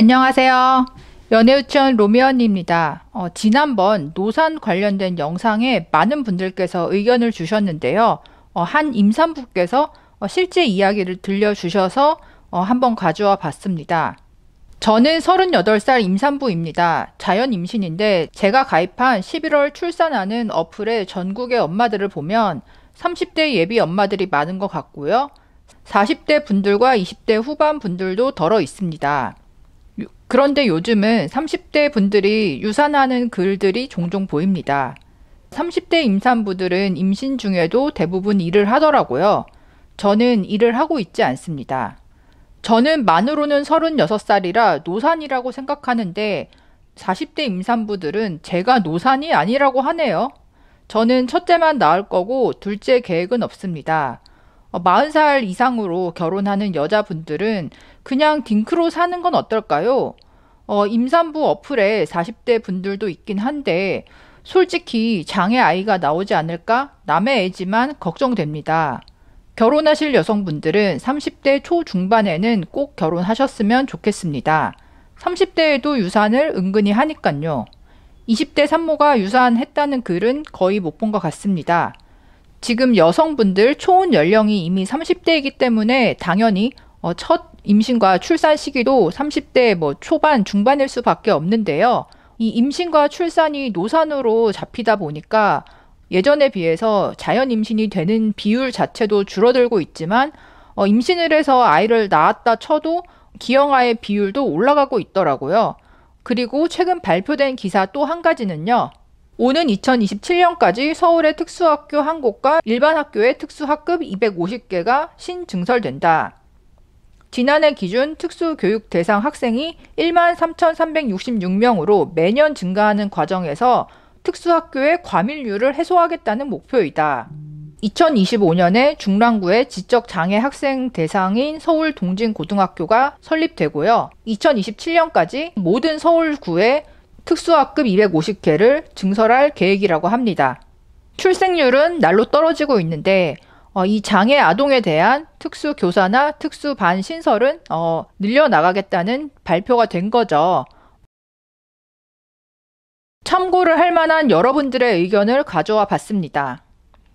안녕하세요. 연애우천 로미언입니다. 어, 지난번 노산 관련된 영상에 많은 분들께서 의견을 주셨는데요. 어, 한 임산부께서 어, 실제 이야기를 들려주셔서 어, 한번 가져와 봤습니다. 저는 38살 임산부입니다. 자연 임신인데 제가 가입한 11월 출산하는 어플의 전국의 엄마들을 보면 30대 예비 엄마들이 많은 것 같고요. 40대 분들과 20대 후반 분들도 덜어 있습니다. 그런데 요즘은 30대 분들이 유산하는 글들이 종종 보입니다. 30대 임산부들은 임신 중에도 대부분 일을 하더라고요. 저는 일을 하고 있지 않습니다. 저는 만으로는 36살이라 노산이라고 생각하는데 40대 임산부들은 제가 노산이 아니라고 하네요. 저는 첫째만 낳을 거고 둘째 계획은 없습니다. 4 0살 이상으로 결혼하는 여자분들은 그냥 딩크로 사는 건 어떨까요? 어, 임산부 어플에 40대 분들도 있긴 한데 솔직히 장애 아이가 나오지 않을까 남의 애지만 걱정됩니다. 결혼하실 여성분들은 30대 초중반에는 꼭 결혼하셨으면 좋겠습니다. 30대에도 유산을 은근히 하니깐요. 20대 산모가 유산했다는 글은 거의 못 본 것 같습니다. 지금 여성분들 초혼 연령이 이미 30대이기 때문에 당연히 어, 첫 임신과 출산 시기도 30대 뭐 초반, 중반일 수밖에 없는데요. 이 임신과 출산이 노산으로 잡히다 보니까 예전에 비해서 자연 임신이 되는 비율 자체도 줄어들고 있지만 어, 임신을 해서 아이를 낳았다 쳐도 기형아의 비율도 올라가고 있더라고요. 그리고 최근 발표된 기사 또 한 가지는요. 오는 2027년까지 서울의 특수학교 한 곳과 일반 학교의 특수학급 250개가 신증설된다. 지난해 기준 특수교육 대상 학생이 1만 3,366명으로 매년 증가하는 과정에서 특수학교의 과밀률을 해소하겠다는 목표이다. 2025년에 중랑구의 지적장애 학생 대상인 서울 동진고등학교가 설립되고요. 2027년까지 모든 서울구의 특수학급 250개를 증설할 계획이라고 합니다. 출생률은 날로 떨어지고 있는데 어, 이 장애 아동에 대한 특수 교사나 특수 반 신설은 어, 늘려나가겠다는 발표가 된 거죠. 참고를 할 만한 여러분들의 의견을 가져와 봤습니다.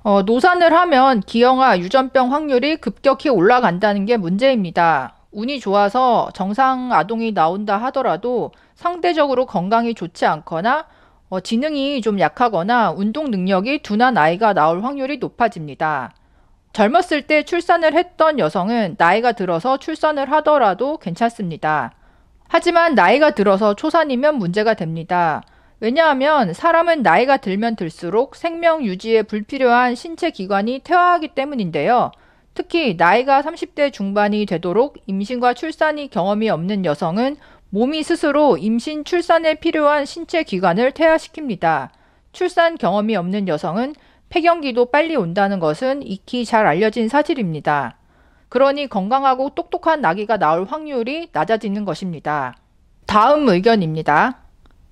어, 노산을 하면 기형아 유전병 확률이 급격히 올라간다는 게 문제입니다. 운이 좋아서 정상 아동이 나온다 하더라도 상대적으로 건강이 좋지 않거나 어, 지능이 좀 약하거나 운동 능력이 둔한 아이가 나올 확률이 높아집니다. 젊었을 때 출산을 했던 여성은 나이가 들어서 출산을 하더라도 괜찮습니다. 하지만 나이가 들어서 초산이면 문제가 됩니다. 왜냐하면 사람은 나이가 들면 들수록 생명 유지에 불필요한 신체 기관이 퇴화하기 때문인데요. 특히 나이가 30대 중반이 되도록 임신과 출산이 경험이 없는 여성은 몸이 스스로 임신 출산에 필요한 신체 기관을 퇴화시킵니다. 출산 경험이 없는 여성은 폐경기도 빨리 온다는 것은 익히 잘 알려진 사실입니다. 그러니 건강하고 똑똑한 아기가 나올 확률이 낮아지는 것입니다. 다음 의견입니다.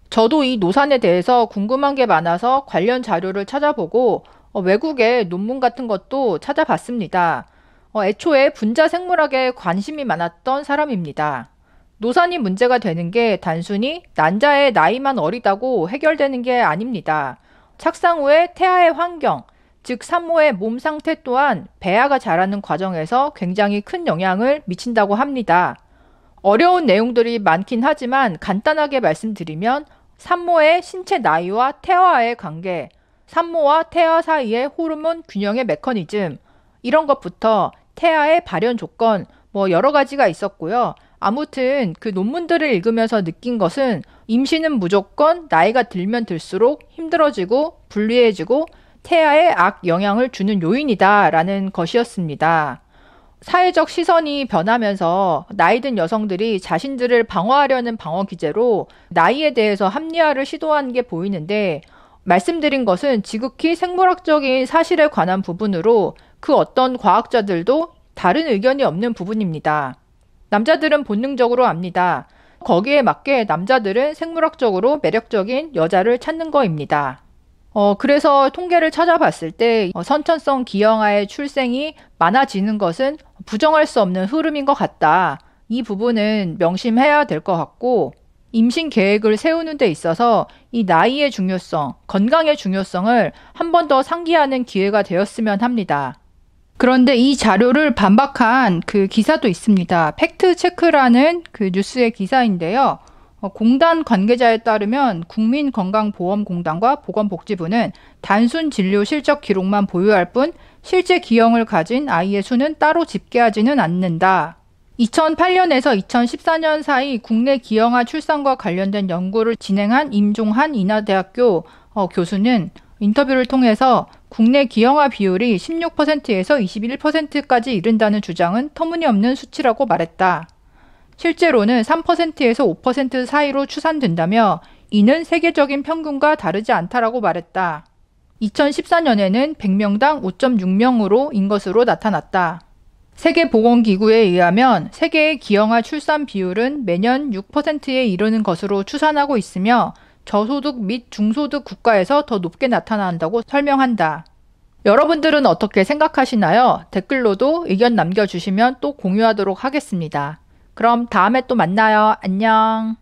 저도 이 노산에 대해서 궁금한 게 많아서 관련 자료를 찾아보고 어, 외국의 논문 같은 것도 찾아봤습니다. 어, 애초에 분자 생물학에 관심이 많았던 사람입니다. 노산이 문제가 되는 게 단순히 난자의 나이만 어리다고 해결되는 게 아닙니다. 착상 후에 태아의 환경, 즉 산모의 몸 상태 또한 배아가 자라는 과정에서 굉장히 큰 영향을 미친다고 합니다. 어려운 내용들이 많긴 하지만 간단하게 말씀드리면 산모의 신체 나이와 태아와의 관계, 산모와 태아 사이의 호르몬 균형의 메커니즘, 이런 것부터 태아의 발현 조건 뭐 여러 가지가 있었고요. 아무튼 그 논문들을 읽으면서 느낀 것은 임신은 무조건 나이가 들면 들수록 힘들어지고 불리해지고 태아에 악 영향을 주는 요인이다라는 것이었습니다. 사회적 시선이 변하면서 나이든 여성들이 자신들을 방어하려는 방어 기제로 나이에 대해서 합리화를 시도한 게 보이는데 말씀드린 것은 지극히 생물학적인 사실에 관한 부분으로 그 어떤 과학자들도 다른 의견이 없는 부분입니다. 남자들은 본능적으로 압니다. 거기에 맞게 남자들은 생물학적으로 매력적인 여자를 찾는 거입니다. 어, 그래서 통계를 찾아봤을 때 어, 선천성 기형아의 출생이 많아지는 것은 부정할 수 없는 흐름인 것 같다. 이 부분은 명심해야 될 것 같고, 임신 계획을 세우는 데 있어서 이 나이의 중요성, 건강의 중요성을 한 번 더 상기하는 기회가 되었으면 합니다. 그런데 이 자료를 반박한 그 기사도 있습니다. 팩트 체크라는 그 뉴스의 기사인데요. 어, 공단 관계자에 따르면 국민건강보험공단과 보건복지부는 단순 진료 실적 기록만 보유할 뿐 실제 기형을 가진 아이의 수는 따로 집계하지는 않는다. 2008년에서 2014년 사이 국내 기형아 출산과 관련된 연구를 진행한 임종한 인하대학교 어, 교수는 인터뷰를 통해서 국내 기형아 비율이 16%에서 21%까지 이른다는 주장은 터무니없는 수치라고 말했다. 실제로는 3%에서 5% 사이로 추산된다며 이는 세계적인 평균과 다르지 않다라고 말했다. 2014년에는 100명당 5.6명으로 인 것으로 나타났다. 세계보건기구에 의하면 세계의 기형아 출산 비율은 매년 6%에 이르는 것으로 추산하고 있으며 저소득 및 중소득 국가에서 더 높게 나타난다고 설명한다. 여러분들은 어떻게 생각하시나요? 댓글로도 의견 남겨주시면 또 공유하도록 하겠습니다. 그럼 다음에 또 만나요. 안녕.